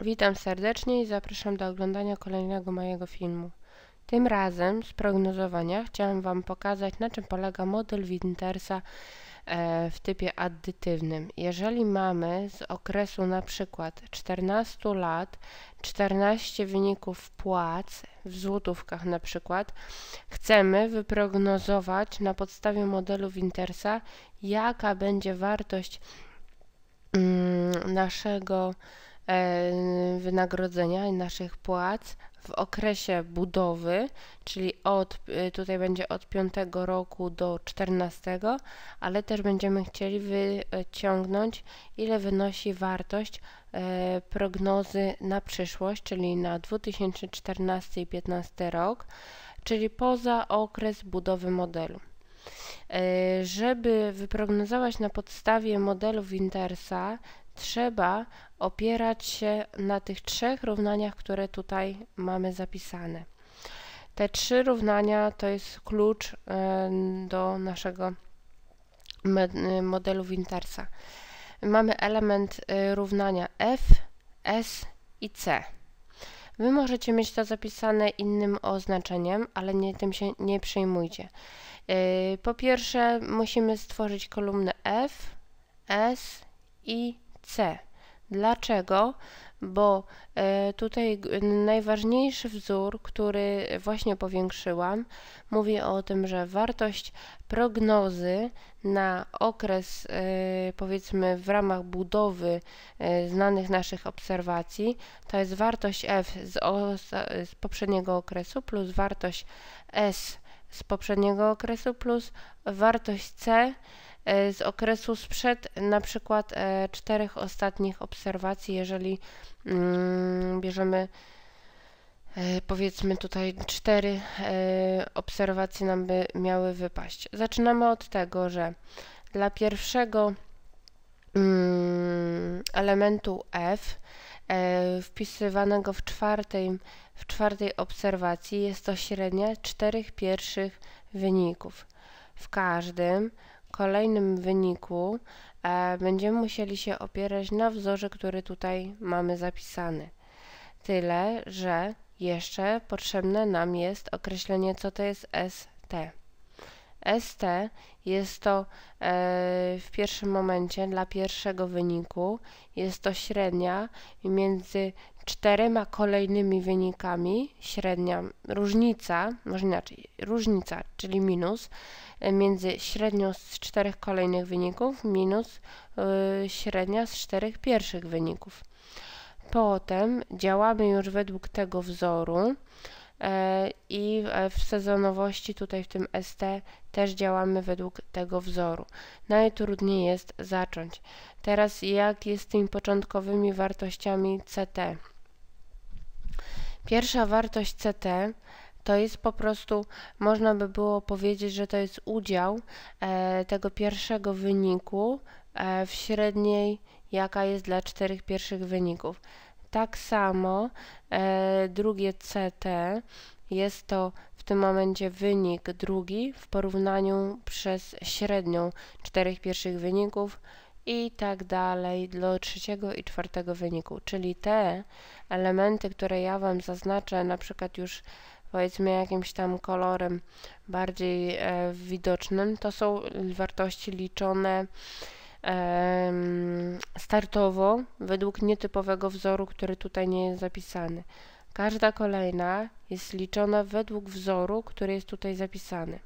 Witam serdecznie i zapraszam do oglądania kolejnego mojego filmu. Tym razem z prognozowania chciałam Wam pokazać na czym polega model Wintersa e, w typie addytywnym. Jeżeli mamy z okresu na przykład 14 lat 14 wyników płac w złotówkach na przykład, chcemy wyprognozować na podstawie modelu Wintersa jaka będzie wartość mm, naszego E, wynagrodzenia i naszych płac w okresie budowy, czyli od, e, tutaj będzie od 5 roku do 14, ale też będziemy chcieli wyciągnąć, ile wynosi wartość e, prognozy na przyszłość, czyli na 2014 i 2015 rok, czyli poza okres budowy modelu. Żeby wyprognozować na podstawie modelu Wintersa trzeba opierać się na tych trzech równaniach, które tutaj mamy zapisane. Te trzy równania to jest klucz e, do naszego e, modelu Wintersa. Mamy element e, równania f, s i c. Wy możecie mieć to zapisane innym oznaczeniem, ale nie, tym się nie przejmujcie. Po pierwsze musimy stworzyć kolumnę f, s i C. Dlaczego? Bo e, tutaj najważniejszy wzór, który właśnie powiększyłam, mówi o tym, że wartość prognozy na okres e, powiedzmy w ramach budowy e, znanych naszych obserwacji to jest wartość F z, z poprzedniego okresu plus wartość S z poprzedniego okresu plus wartość C E, z okresu sprzed na przykład e, czterech ostatnich obserwacji, jeżeli mm, bierzemy e, powiedzmy tutaj cztery obserwacje nam by miały wypaść. Zaczynamy od tego, że dla pierwszego mm, elementu f wpisywanego w czwartej, w czwartej obserwacji jest to średnia czterech pierwszych wyników. W każdym kolejnym wyniku e, będziemy musieli się opierać na wzorze, który tutaj mamy zapisany. Tyle, że jeszcze potrzebne nam jest określenie, co to jest ST. ST jest to e, w pierwszym momencie dla pierwszego wyniku jest to średnia między czterema kolejnymi wynikami średnia różnica, może inaczej, różnica, czyli minus e, między średnią z czterech kolejnych wyników minus e, średnia z czterech pierwszych wyników. Potem działamy już według tego wzoru. E, i e, w sezonowości tutaj w tym ST też działamy według tego wzoru. Najtrudniej jest zacząć. Teraz jak jest z tymi początkowymi wartościami CT? Pierwsza wartość CT to jest po prostu, można by było powiedzieć, że to jest udział e, tego pierwszego wyniku e, w średniej, jaka jest dla czterech pierwszych wyników. Tak samo e, drugie CT jest to w tym momencie wynik drugi w porównaniu przez średnią czterech pierwszych wyników i tak dalej do trzeciego i czwartego wyniku. Czyli te elementy, które ja Wam zaznaczę, na przykład już powiedzmy jakimś tam kolorem bardziej e, widocznym, to są wartości liczone startowo według nietypowego wzoru, który tutaj nie jest zapisany. Każda kolejna jest liczona według wzoru, który jest tutaj zapisany.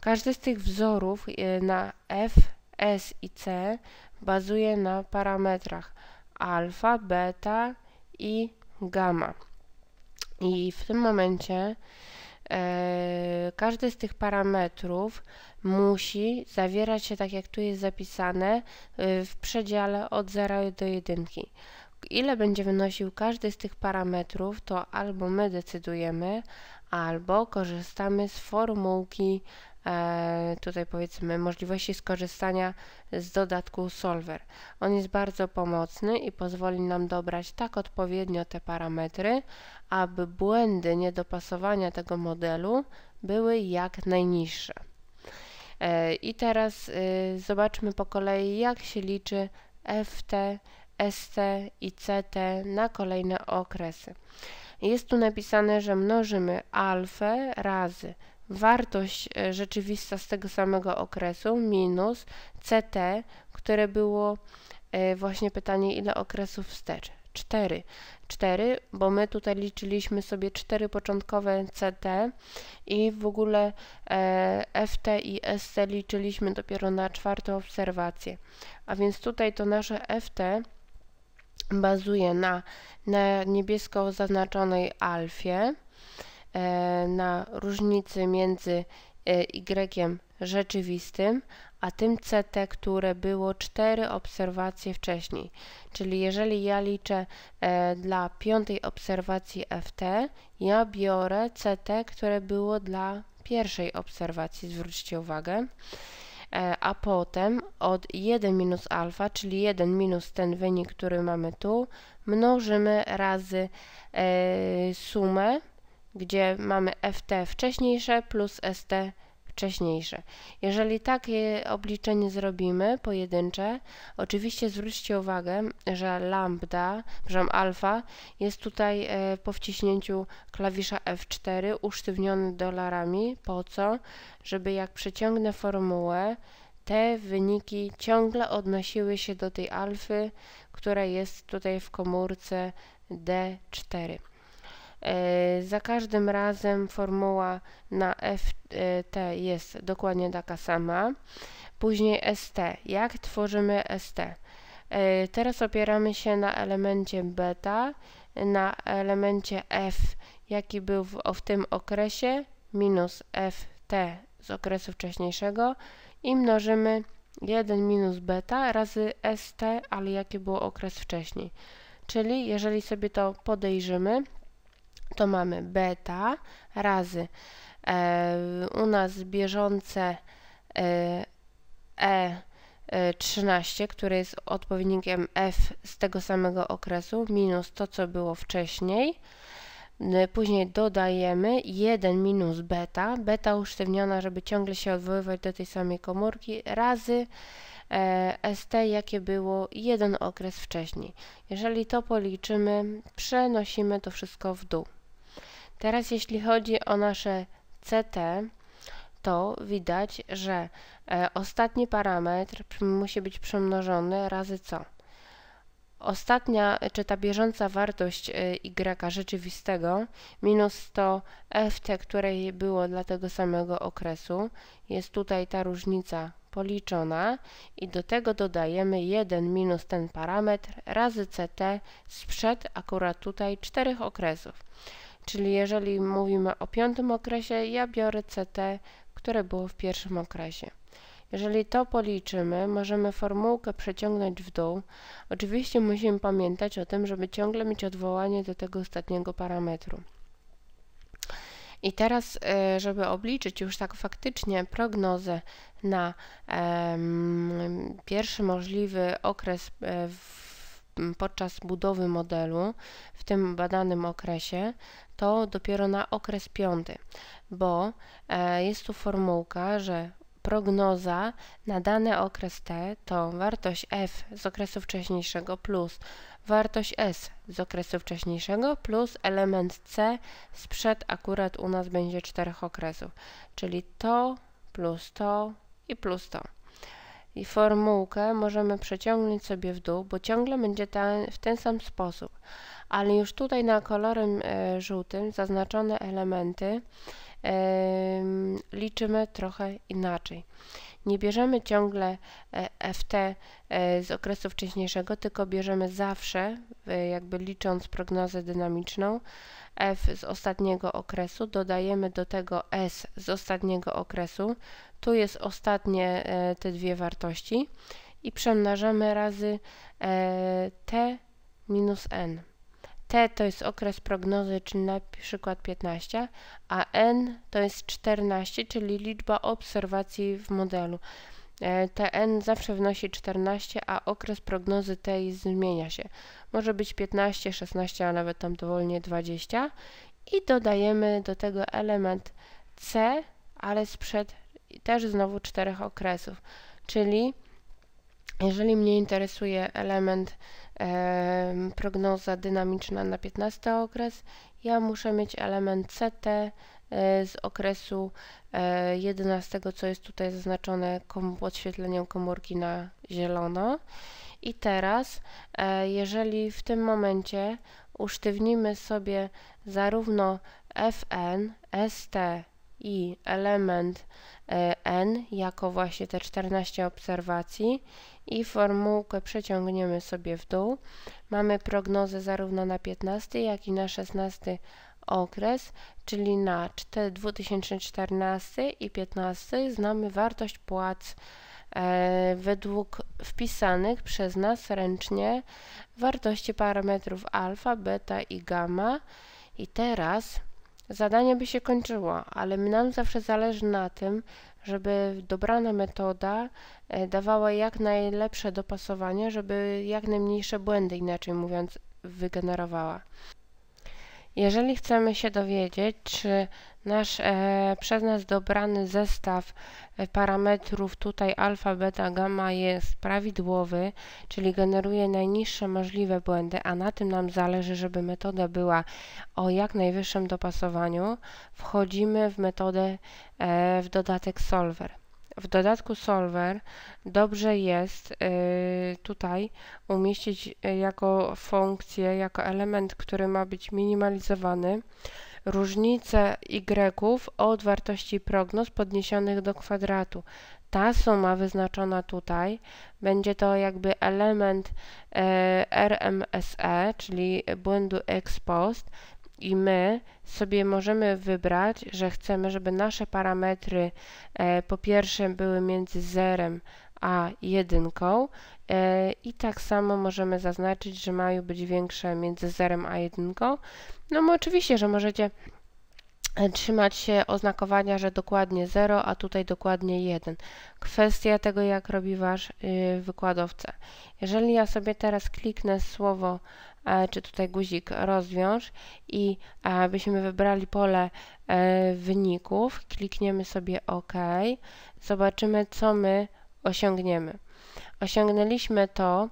Każdy z tych wzorów e, na F, S i C bazuje na parametrach alfa, beta i gamma. I w tym momencie E, każdy z tych parametrów musi zawierać się, tak jak tu jest zapisane, e, w przedziale od 0 do 1. Ile będzie wynosił każdy z tych parametrów, to albo my decydujemy, albo korzystamy z formułki E, tutaj powiedzmy możliwości skorzystania z dodatku Solver. On jest bardzo pomocny i pozwoli nam dobrać tak odpowiednio te parametry, aby błędy niedopasowania tego modelu były jak najniższe. E, I teraz y, zobaczmy po kolei, jak się liczy FT, ST i CT na kolejne okresy. Jest tu napisane, że mnożymy alfę razy wartość e, rzeczywista z tego samego okresu minus CT, które było e, właśnie pytanie, ile okresów wstecz. 4. 4, bo my tutaj liczyliśmy sobie 4 początkowe CT i w ogóle e, FT i ST liczyliśmy dopiero na czwartą obserwację. A więc tutaj to nasze FT bazuje na, na niebiesko zaznaczonej alfie E, na różnicy między y rzeczywistym, a tym CT, które było 4 obserwacje wcześniej. Czyli jeżeli ja liczę e, dla piątej obserwacji FT, ja biorę CT, które było dla pierwszej obserwacji, zwróćcie uwagę. a potem od 1 minus alfa, czyli 1 minus ten wynik, który mamy tu, mnożymy razy e, sumę gdzie mamy FT wcześniejsze plus ST wcześniejsze. Jeżeli takie obliczenie zrobimy, pojedyncze, oczywiście zwróćcie uwagę, że lambda, przepraszam, alfa jest tutaj e, po wciśnięciu klawisza F4 usztywniony dolarami. Po co? Żeby jak przeciągnę formułę, te wyniki ciągle odnosiły się do tej alfy, która jest tutaj w komórce D4. E, za każdym razem formuła na ft e, jest dokładnie taka sama. Później st. Jak tworzymy st? E, teraz opieramy się na elemencie beta, na elemencie f, jaki był w, w tym okresie, minus ft z okresu wcześniejszego i mnożymy 1 minus beta razy st, ale jaki był okres wcześniej. Czyli jeżeli sobie to podejrzymy, to mamy beta razy e, u nas bieżące e, e 13, które jest odpowiednikiem F z tego samego okresu, minus to, co było wcześniej. E, później dodajemy 1 minus beta, beta usztywniona, żeby ciągle się odwoływać do tej samej komórki, razy e, ST, jakie było jeden okres wcześniej. Jeżeli to policzymy, przenosimy to wszystko w dół. Teraz jeśli chodzi o nasze CT, to widać, że e, ostatni parametr musi być przemnożony razy co? Ostatnia, czy ta bieżąca wartość e, y rzeczywistego minus to ft, której było dla tego samego okresu, jest tutaj ta różnica policzona i do tego dodajemy 1 minus ten parametr razy ct sprzed akurat tutaj czterech okresów. Czyli jeżeli mówimy o piątym okresie, ja biorę CT, które było w pierwszym okresie. Jeżeli to policzymy, możemy formułkę przeciągnąć w dół. Oczywiście musimy pamiętać o tym, żeby ciągle mieć odwołanie do tego ostatniego parametru. I teraz, e, żeby obliczyć już tak faktycznie prognozę na um, pierwszy możliwy okres e, w podczas budowy modelu w tym badanym okresie, to dopiero na okres piąty, bo e, jest tu formułka, że prognoza na dany okres T to wartość F z okresu wcześniejszego plus wartość S z okresu wcześniejszego plus element C sprzed akurat u nas będzie czterech okresów, czyli to plus to i plus to i formułkę możemy przeciągnąć sobie w dół, bo ciągle będzie w ten sam sposób. Ale już tutaj na kolorem e, żółtym zaznaczone elementy e, liczymy trochę inaczej. Nie bierzemy ciągle e, FT e, z okresu wcześniejszego, tylko bierzemy zawsze, jakby licząc prognozę dynamiczną, F z ostatniego okresu, dodajemy do tego S z ostatniego okresu. Tu jest ostatnie e, te dwie wartości i przemnażamy razy T minus N. T to jest okres prognozy, czyli na przykład 15, a N to jest 14, czyli liczba obserwacji w modelu. E, TN zawsze wynosi 14, a okres prognozy tej zmienia się. Może być 15, 16, a nawet tam dowolnie 20. I dodajemy do tego element C, ale sprzed też znowu czterech okresów. Czyli jeżeli mnie interesuje element prognoza dynamiczna na 15 okres, ja muszę mieć element CT e, z okresu 11, e, co jest tutaj zaznaczone podświetleniem komórki na zielono. I teraz, e, jeżeli w tym momencie usztywnimy sobie zarówno FN, ST, i element e, n jako właśnie te 14 obserwacji i formułkę przeciągniemy sobie w dół. Mamy prognozę zarówno na 15, jak i na 16 okres, czyli na 2014 i 15 znamy wartość płac e, według wpisanych przez nas ręcznie wartości parametrów alfa, beta i gamma. I teraz zadanie by się kończyło, ale nam zawsze zależy na tym, żeby dobrana metoda e, dawała jak najlepsze dopasowanie, żeby jak najmniejsze błędy, inaczej mówiąc, wygenerowała. Jeżeli chcemy się dowiedzieć, czy nasz e, przez nas dobrany zestaw e, parametrów, tutaj alfa, beta, gamma jest prawidłowy, czyli generuje najniższe możliwe błędy, a na tym nam zależy, żeby metoda była o jak najwyższym dopasowaniu, wchodzimy w metodę e, w dodatek solver. W dodatku Solver dobrze jest y, tutaj umieścić y, jako funkcję, jako element, który ma być minimalizowany różnicę y od wartości prognoz podniesionych do kwadratu. Ta suma wyznaczona tutaj będzie to jakby element y, RMSE, czyli błędu ex post, i my sobie możemy wybrać, że chcemy, żeby nasze parametry e, po pierwsze były między 0 a 1 e, i tak samo możemy zaznaczyć, że mają być większe między 0 a 1. No oczywiście, że możecie e, trzymać się oznakowania, że dokładnie 0, a tutaj dokładnie 1. Kwestia tego, jak robi Wasz yy, wykładowca. Jeżeli ja sobie teraz kliknę słowo E, czy tutaj guzik rozwiąż i e, byśmy wybrali pole e, wyników, klikniemy sobie OK, zobaczymy co my osiągniemy. Osiągnęliśmy to,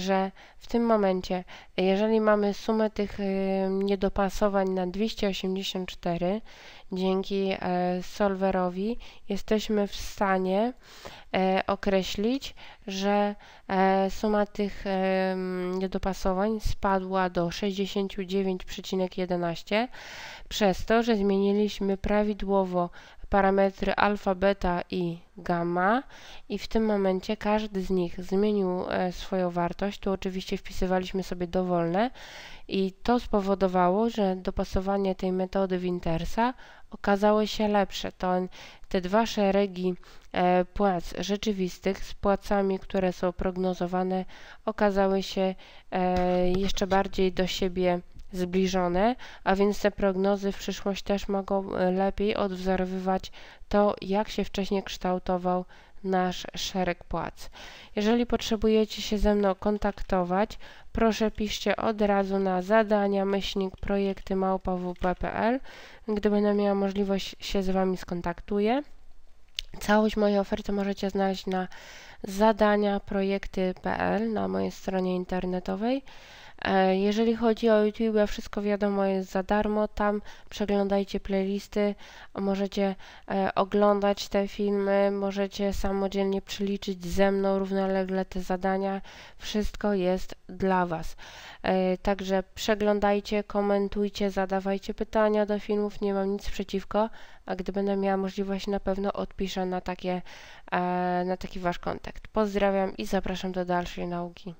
że w tym momencie, jeżeli mamy sumę tych y, niedopasowań na 284, dzięki e, solwerowi jesteśmy w stanie e, określić, że e, suma tych niedopasowań spadła do 69,11 przez to, że zmieniliśmy prawidłowo parametry alfa, beta i gamma i w tym momencie każdy z nich zmienił e, swoją wartość. Tu oczywiście wpisywaliśmy sobie dowolne i to spowodowało, że dopasowanie tej metody Wintersa okazało się lepsze. To te dwa szeregi e, płac rzeczywistych z płacami, które są prognozowane, okazały się e, jeszcze bardziej do siebie zbliżone, a więc te prognozy w przyszłość też mogą e, lepiej odwzorowywać to, jak się wcześniej kształtował nasz szereg płac. Jeżeli potrzebujecie się ze mną kontaktować, proszę piszcie od razu na zadania myślnik projekty małpa.wp.pl. Gdy będę miała możliwość, się z Wami skontaktuję. Całość mojej oferty możecie znaleźć na zadaniaprojekty.pl na mojej stronie internetowej. E, jeżeli chodzi o YouTube, wszystko wiadomo jest za darmo. Tam przeglądajcie playlisty, możecie e, oglądać te filmy, możecie samodzielnie przeliczyć ze mną równolegle te zadania. Wszystko jest dla Was. E, także przeglądajcie, komentujcie, zadawajcie pytania do filmów. Nie mam nic przeciwko, a gdy będę miała możliwość, na pewno odpiszę na, takie, na taki Wasz kontakt. Pozdrawiam i zapraszam do dalszej nauki.